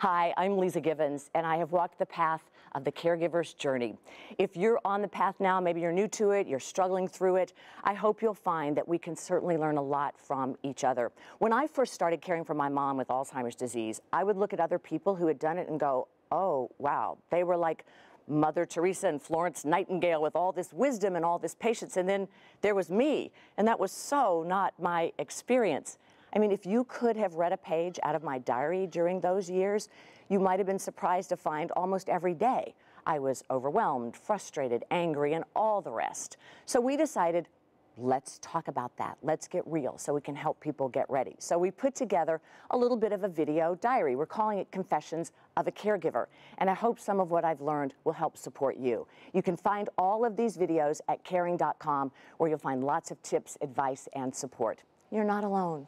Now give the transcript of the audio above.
Hi, I'm Lisa Givens, and I have walked the path of the caregiver's journey. If you're on the path now, maybe you're new to it, you're struggling through it, I hope you'll find that we can certainly learn a lot from each other. When I first started caring for my mom with Alzheimer's disease, I would look at other people who had done it and go, oh, wow, they were like, Mother Teresa and Florence Nightingale with all this wisdom and all this patience. And then there was me, and that was so not my experience. I mean, if you could have read a page out of my diary during those years, you might have been surprised to find almost every day I was overwhelmed, frustrated, angry, and all the rest. So we decided, let's talk about that. Let's get real so we can help people get ready. So we put together a little bit of a video diary. We're calling it Confessions of a Caregiver. And I hope some of what I've learned will help support you. You can find all of these videos at caring.com where you'll find lots of tips, advice, and support. You're not alone.